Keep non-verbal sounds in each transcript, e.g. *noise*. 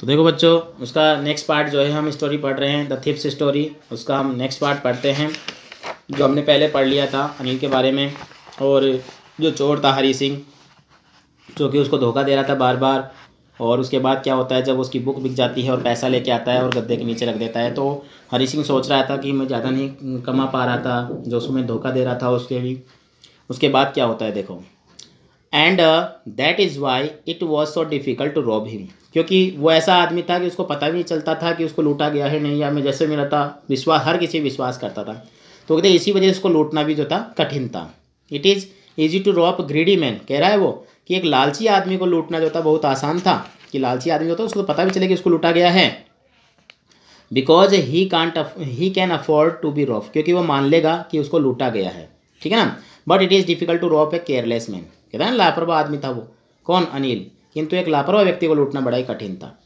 तो देखो बच्चों उसका नेक्स्ट पार्ट जो है हम स्टोरी पढ़ रहे हैं द थिप्स स्टोरी उसका हम नेक्स्ट पार्ट पढ़ते हैं जो हमने पहले पढ़ लिया था अनिल के बारे में और जो चोर था हरी सिंह जो कि उसको धोखा दे रहा था बार बार और उसके बाद क्या होता है जब उसकी बुक बिक जाती है और पैसा लेके आता है और गद्दे के नीचे रख देता है तो हरी सिंह सोच रहा था कि मैं ज़्यादा नहीं कमा पा रहा था जो उसमें धोखा दे रहा था उसके भी उसके बाद क्या होता है देखो and that is why it was so difficult to rob him क्योंकि वो ऐसा आदमी था कि उसको पता भी नहीं चलता था कि उसको लूटा गया है नहीं या मैं जैसे मेरा था विश्वास हर किसी विश्वास करता था तो कहते इसी वजह से उसको लूटना भी जो था कठिन था it is easy to rob greedy man कह रहा है वो कि एक लालची आदमी को लूटना जो था बहुत आसान था कि लालची आदमी जो था उसको पता भी चले कि उसको लूटा गया है because he can't he can afford to be robbed क्योंकि वो मान लेगा कि उसको लूटा गया है ठीक है ना but it is difficult to rob a careless man कहते हैं लापरवाह आदमी था वो कौन अनिल किंतु एक लापरवाह व्यक्ति को लूटना बड़ा ही कठिन था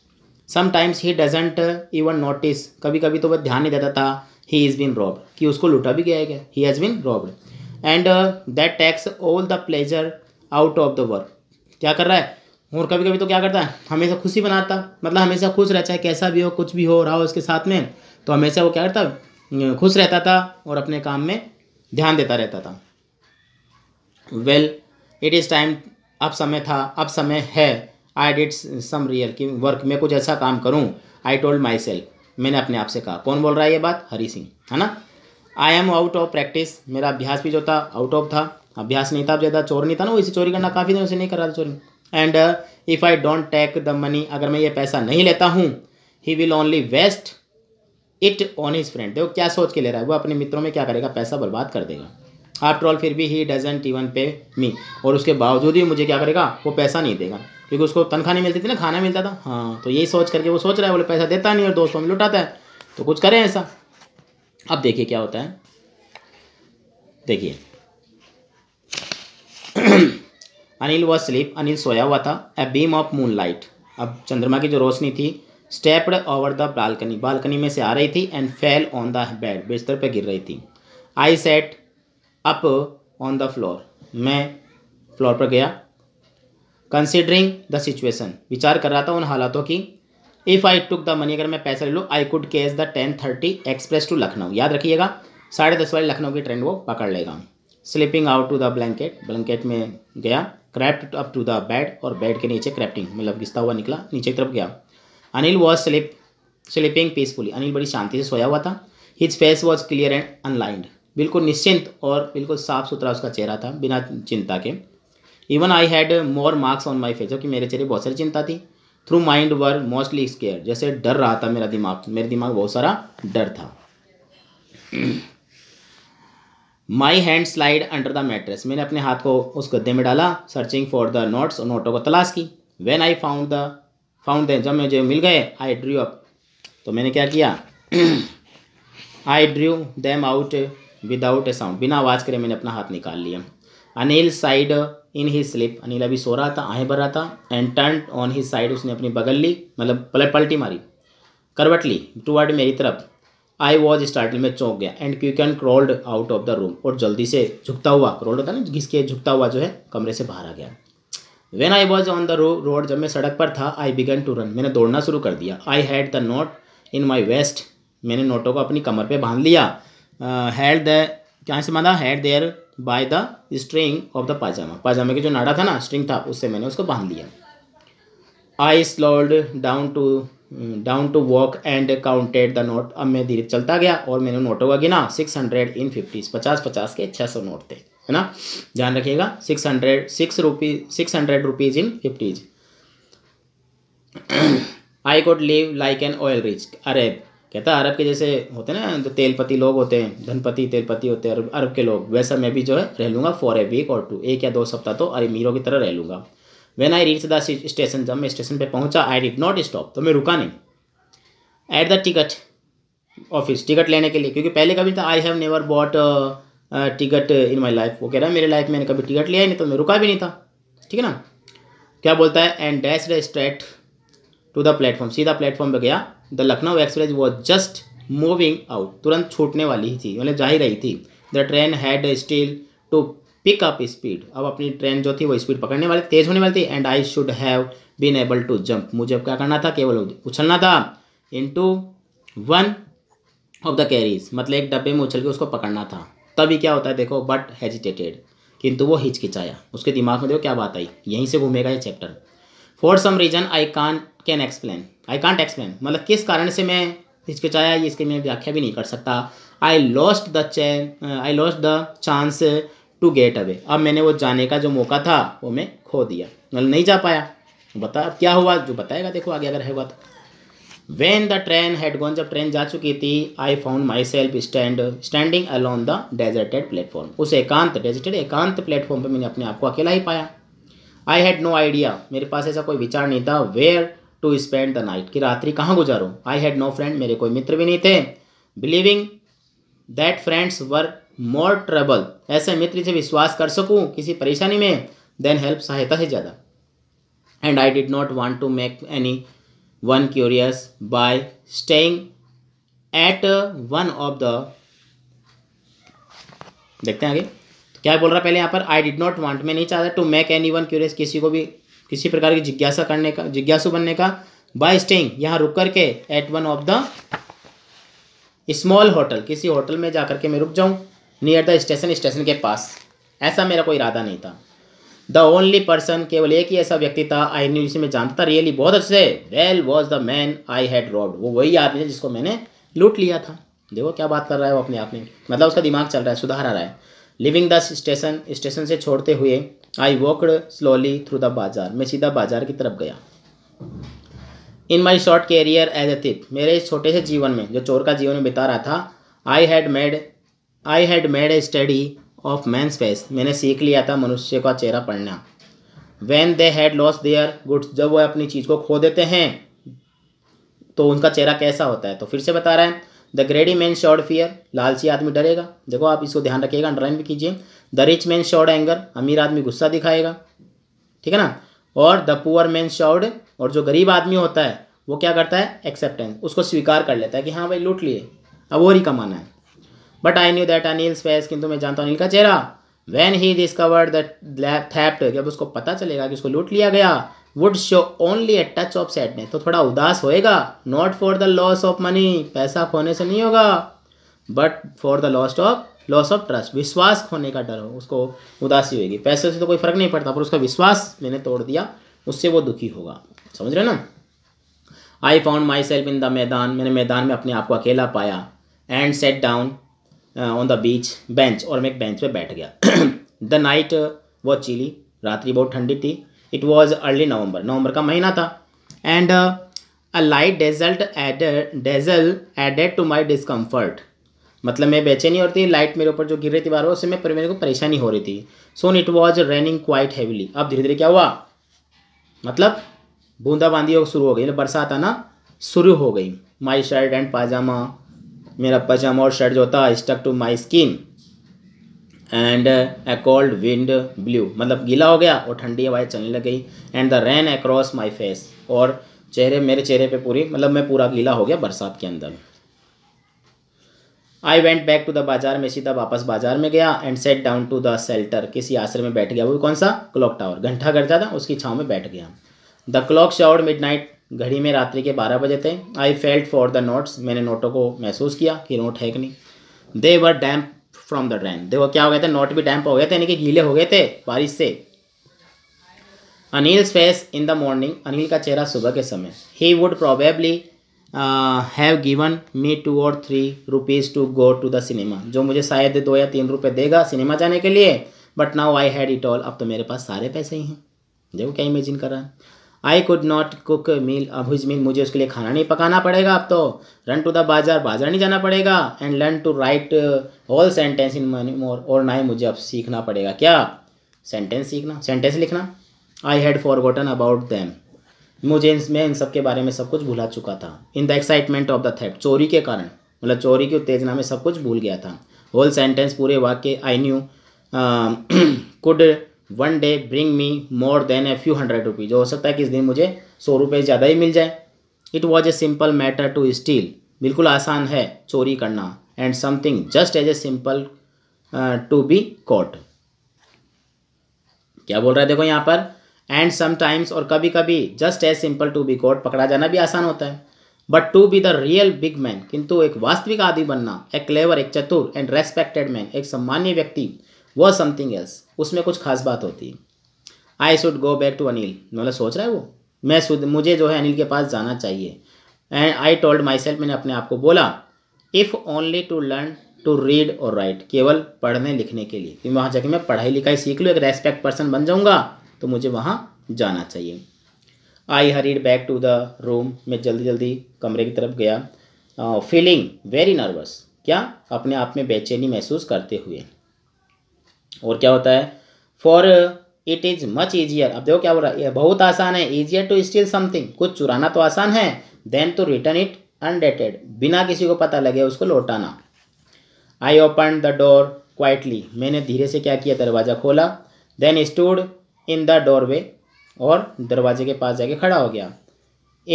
sometimes he doesn't even notice कभी कभी तो वह ध्यान नहीं देता था ही इज़ बिन रॉब्ड कि उसको लूटा भी गया है he has been robbed and that takes all the pleasure out of the work क्या कर रहा है और कभी कभी तो क्या करता है हमेशा खुशी बनाता मतलब हमेशा खुश रहता है कैसा भी हो कुछ भी हो रहा हो उसके साथ में तो हमेशा वो क्या करता खुश रहता था और अपने काम में ध्यान देता रहता था well well, it is time अब समय था अब समय है आई डिट सम रियल की वर्क मैं कुछ ऐसा काम करूँ आई टोल्ड माई सेल्फ मैंने अपने आप से कहा कौन बोल रहा है ये बात हरी सिंह है ना I am out of practice मेरा अभ्यास भी जो था आउट ऑफ था अभ्यास नहीं था अब ज़्यादा चोर नहीं था ना इसे चोरी करना काफ़ी दिनों से नहीं कर रहा था चोरी and if I don't take the money अगर मैं ये पैसा नहीं लेता हूँ he will only waste it on his friend देखो क्या सोच के ले रहा है वो अपने मित्रों में क्या करेगा पैसा बर्बाद कर देगा आफ्टर ऑल फिर भी ही डजेंट इवन पे मी और उसके बावजूद भी मुझे क्या करेगा वो पैसा नहीं देगा क्योंकि उसको तनख्वाह नहीं मिलती थी ना खाना मिलता था हाँ तो यही सोच करके वो सोच रहा है बोले पैसा देता नहीं और दोस्तों में लुटाता है तो कुछ करें ऐसा अब देखिए क्या होता है देखिए *clears throat* अनिल वॉज स्लीप अनिल सोया हुआ था a beam of moon light अब चंद्रमा की जो रोशनी थी stepped over the balcony balcony में से आ रही थी and fell on the bed बिस्तर पर गिर रही थी I set up on the floor मैं फ्लोर पर गया कंसिडरिंग द सिचुएशन विचार कर रहा था उन हालातों की if I took the money अगर मैं पैसा ले लूँ I could catch the ten thirty express to Lucknow याद रखिएगा साढ़े दस बजे लखनऊ की ट्रेन वो पकड़ लेगा sleeping out to the blanket blanket में गया crept up to the bed और बेड के नीचे क्रैप्टिंग मतलब घिसता हुआ निकला नीचे की तरफ गया Anil was slip sleeping peacefully Anil बड़ी शांति से सोया हुआ था his face was clear and unlined बिल्कुल निश्चिंत और बिल्कुल साफ सुथरा उसका चेहरा था बिना चिंता के even I had more marks on my face जबकि मेरे चेहरे बहुत सारी चिंता थी through mind were mostly scare जैसे डर रहा था मेरा दिमाग मेरे दिमाग बहुत सारा डर था my hand slide under the mattress मैंने अपने हाथ को उस गद्दे में डाला सर्चिंग फॉर द नोट्स और नोटों को तलाश की when I found the found then जब मुझे मिल गए आई ड्रू अप तो मैंने क्या किया I drew them out without a sound बिना आवाज़ करे मैंने अपना हाथ निकाल लिया Anil sighed in he slip Anil अभी सो रहा था आहें भर रहा था and turn on he side उसने अपनी बगल ली मतलब पलट पलटी मारी करवट ली टू वर्ड मेरी तरफ आई वॉज स्टार्टिंग में चौंक गया and queue can crawled out of the room और जल्दी से झुकता हुआ क्रोल्ड होता ना ना के झुकता हुआ जो है कमरे से बाहर आ गया when I was on the row road जब मैं सड़क पर था आई बिगन टू रन मैंने दौड़ना शुरू कर दिया I had the note in my waist मैंने नोटों को अपनी कमर पर बांध लिया हेल्ड द क्या से माना head there by the string of the pyjama पाजामा के जो नाड़ा था ना स्ट्रिंग था उससे मैंने उसको बांध लिया I slowed down to down to walk and counted the note अब मैं धीरे चलता गया और मैंने नोटों का गिना सिक्स हंड्रेड इन फिफ्टीज पचास पचास के छः सौ नोट थे है ना ध्यान रखिएगा six hundred six rupees six hundred rupees in fifties I could live like an oil rich Arab कहता है अरब के जैसे होते हैं ना जो तेलपति लोग होते हैं धनपति तेलपति होते हैं अरब अरब के लोग वैसा मैं भी जो है रह लूँगा फॉर ए वीक और टू एक या दो सप्ताह तो अरे मीरों की तरह रह लूँगा when I reach the station जब मैं स्टेशन पर पहुँचा आई डिड नॉट स्टॉप तो मैं रुका नहीं at the ticket office ticket लेने के लिए क्योंकि पहले कभी था I have never bought ticket in my life वो कह रहा है मेरे लाइफ मैंने कभी टिकट लिया ही नहीं तो मैं रुका भी नहीं था ठीक है ना क्या बोलता है and dashed straight to the platform सीधा प्लेटफॉर्म पर गया the Lucknow express was just moving out तुरंत छूटने वाली ही थी मतलब जा ही रही थी the train had still to pick up speed अब अपनी ट्रेन जो थी वो स्पीड पकड़ने वाली तेज होने वाली थी and I should have been able to jump मुझे अब क्या करना था केवल उछलना था to one of the carriage मतलब एक डब्बे में उछल के उसको पकड़ना था तभी क्या होता है देखो बट हेजिटेटेड किंतु वो हिचकिचाया उसके दिमाग में देखो क्या बात आई यहीं से घूमेगा ये chapter for some reason I can can explain I can't explain मतलब किस कारण से मैं हिचकिचाया ये इसकी मैं व्याख्या भी नहीं कर सकता I lost the chain I lost the chance to get away अब मैंने वो जाने का जो मौका था वो मैं खो दिया मतलब नहीं जा पाया बता अब क्या हुआ जो बताएगा देखो आगे अगर है हुआ तो when the train had gone जब ट्रेन जा चुकी थी I found myself stand standing alone the deserted platform उस एकांत डेजर्टेड एकांत प्लेटफॉर्म पर मैंने अपने आप को अकेला ही पाया आई हैड नो आइडिया मेरे पास ऐसा कोई विचार नहीं था where to spend the night कि रात्रि कहाँ गुजारूँ आई हैड नो फ्रेंड मेरे कोई मित्र भी नहीं थे believing that friends were more trouble ऐसे मित्र से विश्वास कर सकूँ किसी परेशानी में देन हेल्प सहायता से ज़्यादा and I did not want to make anyone curious by staying at one of the देखते हैं आगे तो क्या बोल रहा है पहले यहाँ पर आई डिड नॉट वॉन्ट मैं नहीं चाहता to make anyone curious किसी को भी किसी प्रकार की जिज्ञासा करने का जिज्ञासु बनने का बाय स्टेइंग यहाँ रुक करके at one of the small hotel किसी होटल में जा करके मैं रुक जाऊँ नियर द स्टेशन स्टेशन के पास ऐसा मेरा कोई इरादा नहीं था द ओनली पर्सन केवल एक ही ऐसा व्यक्ति था आई न्यू जिसे मैं जानता था रियली बहुत अच्छे well was the man I had robbed वो वही आदमी है जिसको मैंने लूट लिया था देखो क्या बात कर रहा है वो अपने आप में मतलब उसका दिमाग चल रहा है सुधार आ रहा है लिविंग द स्टेशन स्टेशन से छोड़ते हुए I walked slowly through the bazaar मैं सीधा बाजार की तरफ गया in my short career as a thief मेरे इस छोटे से जीवन में जो चोर का जीवन में बिता रहा था I had made I had made a study of men's face मैंने सीख लिया था मनुष्य का चेहरा पढ़ना when they had lost their goods जब वह अपनी चीज़ को खो देते हैं तो उनका चेहरा कैसा होता है तो फिर से बता रहा है the greedy man showed fear लालची आदमी डरेगा देखो आप इसको ध्यान रखिएगा अंडरलाइन भी कीजिए the rich man showed anger अमीर आदमी गुस्सा दिखाएगा ठीक है ना और द पुअर मैन शॉर्ड और जो गरीब आदमी होता है वो क्या करता है एक्सेप्टेंस उसको स्वीकार कर लेता है कि हाँ भाई लूट लिए अब और ही कमाना है but I knew that Anil's face किंतु मैं जानता हूँ अनिल का चेहरा वैन ही डिस्कवर्ड दैप्ट जब उसको पता चलेगा कि उसको लूट लिया गया would show only a touch of sadness तो थोड़ा उदास होएगा not for the loss of money पैसा खोने से नहीं होगा but for the loss of loss of trust विश्वास खोने का डर हो उसको उदासी होगी पैसे से तो कोई फर्क नहीं पड़ता पर उसका विश्वास मैंने तोड़ दिया उससे वो दुखी होगा समझ रहे ना I found myself in the maidan मैंने मैदान में अपने आप को अकेला पाया and sat down on the beach bench और मैं एक बेंच पे बैठ गया द नाइट वॉज चिली रात्रि बहुत ठंडी थी इट वॉज अर्ली नवंबर नवंबर का महीना था and a light drizzle drizzle added to my discomfort मतलब मैं बेचैनी हो रही थी लाइट मेरे ऊपर जो गिर रही थी बार बार उससे मैं मेरे को परेशानी हो रही थी soon it was raining quite heavily अब धीरे धीरे क्या हुआ मतलब बूंदाबांदी हो शुरू हो गई मतलब बरसात आना शुरू हो गई माई शर्ट एंड पाजामा मेरा पजामा और शर्ट जो है stuck to my skin and a cold wind blew मतलब गीला हो गया और ठंडी हवाएं चलने लग गई and the rain across my face और चेहरे मेरे चेहरे पे पूरी मतलब मैं पूरा गीला हो गया बरसात के अंदर I went back to the bazaar में सीधा वापस बाजार में गया and sat down to the shelter किसी आश्रय में बैठ गया वो कौन सा क्लॉक टावर घंटा घर जाता उसकी छाँव में बैठ गया the clock showed midnight घड़ी में रात्रि के बारह बजे थे I felt for the notes मैंने नोटों को महसूस किया कि नोट है कि नहीं they were damp from the drain देखो क्या हो गए थे नोट भी डैम्प हो गए थे यानी कि गीले हो गए थे बारिश से Anil's face in the morning Anil का चेहरा सुबह के समय ही would probably have given me two और three rupees to go to the cinema जो मुझे शायद दो या तीन रुपये देगा सिनेमा जाने के लिए but now I had it all अब तो मेरे पास सारे पैसे ही हैं जब क्या इमेजिन कर रहा है I could not cook meal अब हिज मील मुझे उसके लिए खाना नहीं पकाना पड़ेगा अब तो रन टू द बाजार बाजार नहीं जाना पड़ेगा and learn to write whole sentence in money more और ना ही मुझे अब सीखना पड़ेगा क्या सेंटेंस सीखना सेंटेंस लिखना I had forgotten about them मुझे मैं इन सब के बारे में सब कुछ भुला चुका था in the excitement of the theft चोरी के कारण मतलब चोरी की उत्तेजना में सब कुछ भूल गया था होल सेंटेंस पूरे वाक्य I knew could one day bring me more than a few hundred rupees हो सकता है कि इस दिन मुझे सौ रुपये ज़्यादा ही मिल जाए it was a simple matter to steal बिल्कुल आसान है चोरी करना and something just as a simple to be caught क्या बोल रहा है देखो यहाँ पर एंड समटाइम्स और कभी कभी just as simple to be caught पकड़ा जाना भी आसान होता है but to be the real big man किंतु एक वास्तविक आदि बनना एक क्लेवर एक चतुर एंड रेस्पेक्टेड मैन एक सम्मान्य व्यक्ति वह समथिंग एल्स उसमें कुछ खास बात होती है I should go back to Anil मतलब सोच रहा है वो मैं शुद्ध मुझे जो है अनिल के पास जाना चाहिए and I told myself मैंने अपने आप को बोला if only to learn to read और राइट केवल पढ़ने लिखने के लिए वहाँ जाके मैं पढ़ाई लिखाई सीख लूँ एक रेस्पेक्ट पर्सन बन जाऊँगा तो मुझे वहाँ जाना चाहिए I hurried back to the room मैं जल्दी जल्दी कमरे की तरफ गया फीलिंग वेरी नर्वस क्या अपने आप में बेचैनी महसूस करते हुए और क्या होता है for it is much easier अब देखो क्या बोल रहा है बहुत आसान है ईजियर टू स्टील समथिंग कुछ चुराना तो आसान है then to return it undetected बिना किसी को पता लगे उसको लौटाना I opened the door quietly मैंने धीरे से क्या किया दरवाज़ा खोला then stood in the doorway और दरवाजे के पास जाके खड़ा हो गया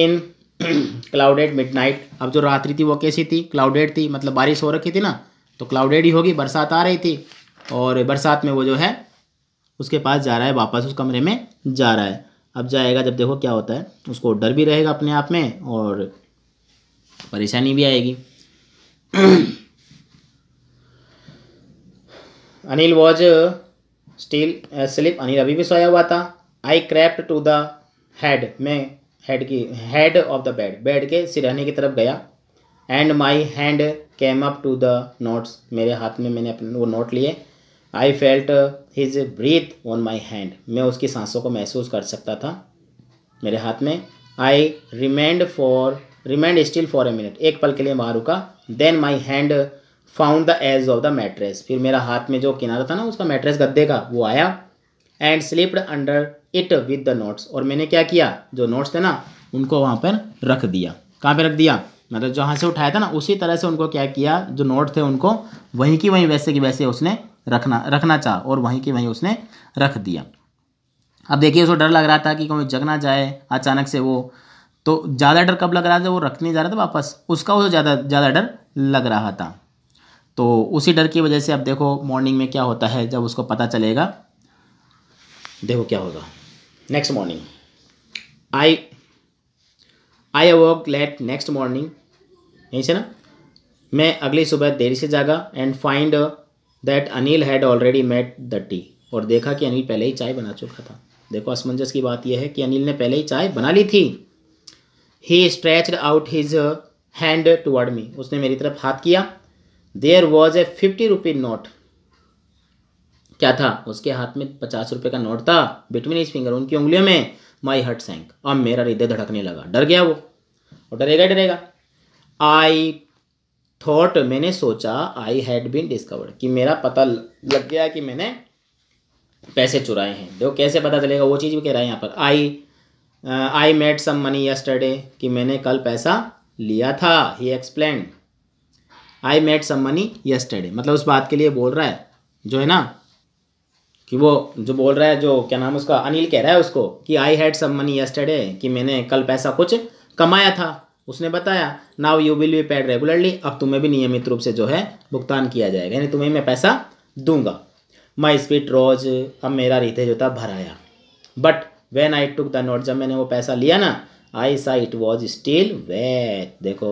इन क्लाउडेड मिडनाइट अब जो रात्रि थी वो कैसी थी क्लाउडेड थी मतलब बारिश हो रखी थी ना तो क्लाउडेड ही होगी बरसात आ रही थी और बरसात में वो जो है उसके पास जा रहा है वापस उस कमरे में जा रहा है अब जाएगा जब देखो क्या होता है उसको डर भी रहेगा अपने आप में और परेशानी भी आएगी *clears throat* Anil was still sleep Anil अभी भी सोया हुआ था I crept to the head मैं हेड की head of the bed bed के सिरहने की तरफ गया and my hand came up to the notes मेरे हाथ में मैंने अपने वो नोट लिए I felt his breath on my hand मैं उसकी सांसों को महसूस कर सकता था मेरे हाथ में I remained for remained still for a minute एक पल के लिए वहाँ का then my hand found the edge of the mattress फिर मेरा हाथ में जो किनारा था ना उसका मैट्रेस गद्दे का वो आया and slipped under it with the notes और मैंने क्या किया जो नोट्स थे ना उनको वहाँ पर रख दिया कहाँ पर रख दिया मतलब जहाँ से उठाया था ना उसी तरह से उनको क्या किया जो नोट थे उनको वहीं की वहीं वैसे की वैसे उसने रखना रखना चाह और वहीं की वहीं उसने रख दिया अब देखिए उसको डर लग रहा था कि कोई जग ना जाए अचानक से वो तो ज़्यादा डर कब लग रहा था वो रखने जा रहा था वापस उसका वो ज़्यादा ज़्यादा डर लग रहा था तो उसी डर की वजह से अब देखो मॉर्निंग में क्या होता है जब उसको पता चलेगा देखो क्या होगा next morning I I awoke late next morning यहीं से ना मैं अगली सुबह देरी से जागा and find that Anil had already made the tea और देखा कि अनिल पहले ही चाय बना चुका था देखो असमंजस की बात यह है कि अनिल ने पहले ही चाय बना ली थी he stretched out his hand toward me उसने मेरी तरफ हाथ किया there was a fifty rupee note क्या था उसके हाथ में पचास रुपये का नोट था बिटवीन इज फिंगर उनकी उंगलियों में माई हट सैंक अब मेरा हृदय धड़कने लगा डर गया वो और डरेगा डरेगा आई थॉट मैंने सोचा आई हैड बीन डिस्कवर्ड कि मेरा पता लग गया कि मैंने पैसे चुराए हैं देखो कैसे पता चलेगा वो चीज़ भी कह रहा है यहाँ पर I I made some money yesterday कि मैंने कल पैसा लिया था he explain I made some money yesterday मतलब उस बात के लिए बोल रहा है जो है ना कि वो जो बोल रहा है जो क्या नाम उसका अनिल कह रहा है उसको कि I had some money yesterday कि मैंने कल पैसा कुछ कमाया था उसने बताया now you will be paid regularly अब तुम्हें भी नियमित रूप से जो है भुगतान किया जाएगा यानी तुम्हें मैं पैसा दूंगा माई स्पीट रोज अब मेरा रीते जो था भराया but when I took the note जब मैंने वो पैसा लिया ना आई सा इट वॉज स्टिल वेट देखो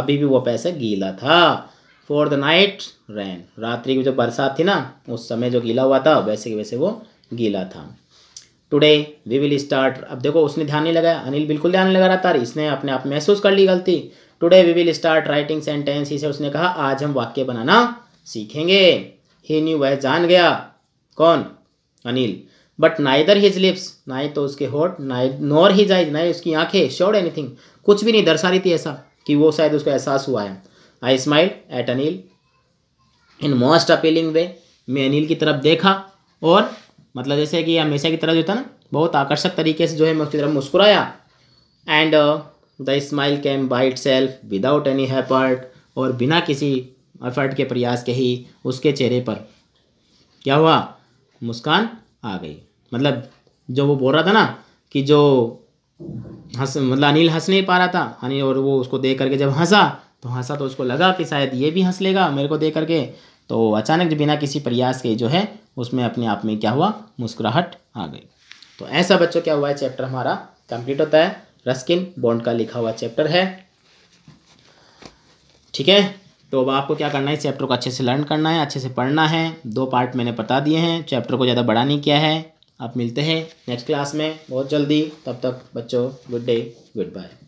अभी भी वो पैसा गीला था फॉर द नाइट रैन रात्रि की जो बरसात थी ना उस समय जो गीला हुआ था वैसे के वैसे वो गीला था टुडे वी विल स्टार्ट अब देखो उसने ध्यान नहीं लगाया अनिल बिल्कुल ध्यान नहीं लगा रहा था इसने अपने आप महसूस कर ली गलती today we will start writing sentence इसे उसने कहा आज हम वाक्य बनाना सीखेंगे ही न्यू वह जान गया कौन Anil but neither his lips ना ही तो उसके होट ना नॉर हिज आइज ना उसकी आंखें श्योर एनीथिंग कुछ भी नहीं दर्शा रही थी ऐसा कि वो शायद उसको एहसास हुआ है I smile at Anil in most appealing way मैं अनिल की तरफ देखा और मतलब जैसे कि हमेशा की तरह जो था ना बहुत आकर्षक तरीके से जो है मैं उसकी तरफ मुस्कुराया and the smile came by itself without any effort और बिना किसी एफर्ट के प्रयास के ही उसके चेहरे पर क्या हुआ मुस्कान आ गई मतलब जो वो बोल रहा था ना कि जो हंस मतलब अनिल हंस नहीं पा रहा था अनिल और वो उसको देख करके जब हंसा तो हंसा तो उसको लगा कि शायद ये भी हंस लेगा मेरे को देख करके तो अचानक बिना किसी प्रयास के जो है उसमें अपने आप में क्या हुआ मुस्कुराहट आ गई तो ऐसा बच्चों क्या हुआ है चैप्टर हमारा कंप्लीट होता है रस्किन बॉन्ड का लिखा हुआ चैप्टर है ठीक है तो अब आपको क्या करना है इस चैप्टर को अच्छे से लर्न करना है अच्छे से पढ़ना है दो पार्ट मैंने बता दिए हैं चैप्टर को ज़्यादा बड़ा नहीं किया है आप मिलते हैं नेक्स्ट क्लास में बहुत जल्दी तब तक बच्चों गुड डे गुड बाय